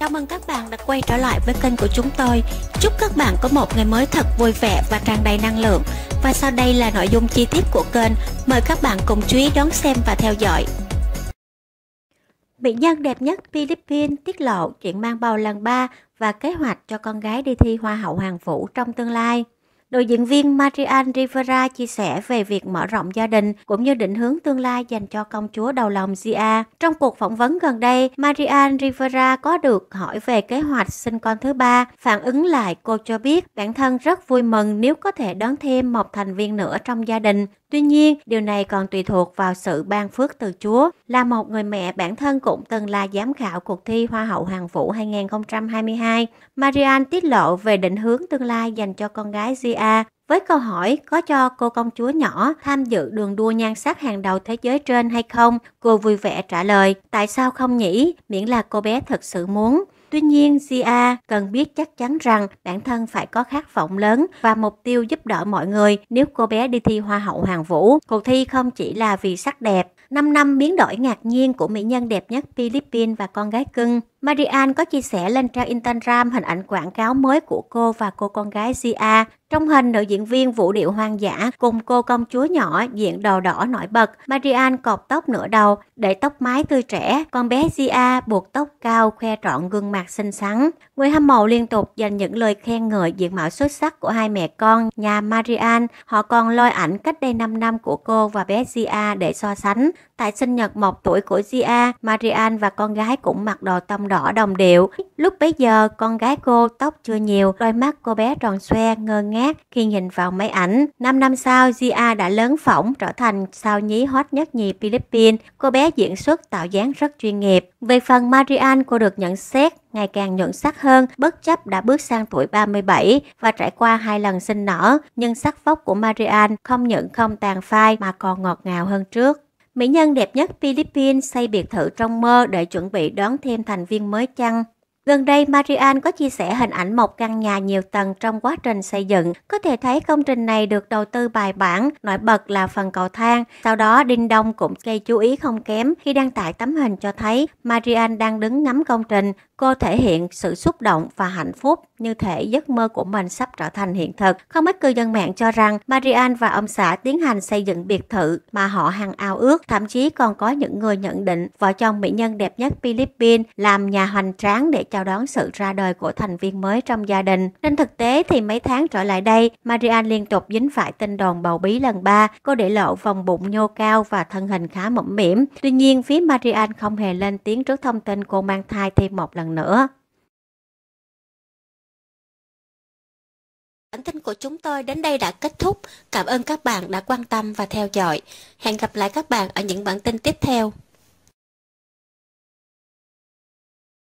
Cảm ơn các bạn đã quay trở lại với kênh của chúng tôi. Chúc các bạn có một ngày mới thật vui vẻ và tràn đầy năng lượng. Và sau đây là nội dung chi tiết của kênh. Mời các bạn cùng chú ý đón xem và theo dõi. Mỹ nhân đẹp nhất Philippines tiết lộ chuyện mang bầu lần 3 và kế hoạch cho con gái đi thi Hoa hậu Hoàng Vũ trong tương lai. Nữ diễn viên Marian Rivera chia sẻ về việc mở rộng gia đình cũng như định hướng tương lai dành cho công chúa đầu lòng Zia Trong cuộc phỏng vấn gần đây, Marian Rivera có được hỏi về kế hoạch sinh con thứ ba. Phản ứng lại, cô cho biết bản thân rất vui mừng nếu có thể đón thêm một thành viên nữa trong gia đình. Tuy nhiên, điều này còn tùy thuộc vào sự ban phước từ Chúa. Là một người mẹ bản thân cũng từng là giám khảo cuộc thi Hoa hậu Hoàng vũ 2022, marian tiết lộ về định hướng tương lai dành cho con gái Gia với câu hỏi có cho cô công chúa nhỏ tham dự đường đua nhan sắc hàng đầu thế giới trên hay không, cô vui vẻ trả lời, tại sao không nhỉ, miễn là cô bé thật sự muốn. Tuy nhiên, Zia cần biết chắc chắn rằng bản thân phải có khát vọng lớn và mục tiêu giúp đỡ mọi người nếu cô bé đi thi Hoa hậu Hoàng Vũ. Cuộc thi không chỉ là vì sắc đẹp, 5 năm biến đổi ngạc nhiên của mỹ nhân đẹp nhất Philippines và con gái cưng. Marianne có chia sẻ lên trang Instagram hình ảnh quảng cáo mới của cô và cô con gái Zia. Trong hình, nữ diễn viên vũ điệu hoang dã cùng cô công chúa nhỏ diện đồ đỏ nổi bật. Marianne cọp tóc nửa đầu, để tóc mái tươi trẻ, con bé Zia buộc tóc cao khoe trọn gương mặt xinh xắn. Người hâm mộ liên tục dành những lời khen ngợi diện mạo xuất sắc của hai mẹ con nhà Marianne. Họ còn lôi ảnh cách đây 5 năm của cô và bé Zia để so sánh. Tại sinh nhật một tuổi của Zia, Marianne và con gái cũng mặc đồ tông đỏ đỏ đồng điệu. Lúc bấy giờ, con gái cô tóc chưa nhiều, đôi mắt cô bé tròn xoe, ngơ ngác khi nhìn vào máy ảnh. 5 năm sau, Gia đã lớn phỏng trở thành sao nhí hot nhất nhì Philippines. Cô bé diễn xuất tạo dáng rất chuyên nghiệp. Về phần Marian, cô được nhận xét ngày càng nhuận sắc hơn, bất chấp đã bước sang tuổi 37 và trải qua hai lần sinh nở, nhưng sắc vóc của Marian không những không tàn phai mà còn ngọt ngào hơn trước. Mỹ nhân đẹp nhất Philippines xây biệt thự trong mơ để chuẩn bị đón thêm thành viên mới chăng? Gần đây, Marian có chia sẻ hình ảnh một căn nhà nhiều tầng trong quá trình xây dựng. Có thể thấy công trình này được đầu tư bài bản, nổi bật là phần cầu thang. Sau đó, Đinh Đông cũng gây chú ý không kém khi đăng tải tấm hình cho thấy Marian đang đứng ngắm công trình. Cô thể hiện sự xúc động và hạnh phúc như thể giấc mơ của mình sắp trở thành hiện thực. Không ít cư dân mạng cho rằng Marian và ông xã tiến hành xây dựng biệt thự mà họ hằng ao ước. Thậm chí còn có những người nhận định vợ chồng mỹ nhân đẹp nhất Philippines làm nhà hoành tráng để cho chào đón sự ra đời của thành viên mới trong gia đình. nên thực tế thì mấy tháng trở lại đây, maria liên tục dính phải tin đồn bầu bí lần ba. Cô để lộ vòng bụng nhô cao và thân hình khá mũm mỉm. Tuy nhiên, phía maria không hề lên tiếng trước thông tin cô mang thai thêm một lần nữa. Bản tin của chúng tôi đến đây đã kết thúc. Cảm ơn các bạn đã quan tâm và theo dõi. Hẹn gặp lại các bạn ở những bản tin tiếp theo.